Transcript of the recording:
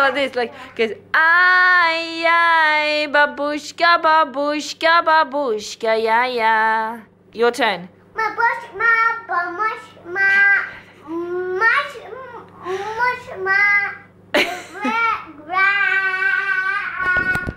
like this, like cause I, ay babushka babushka babushka yeah yeah. Your turn.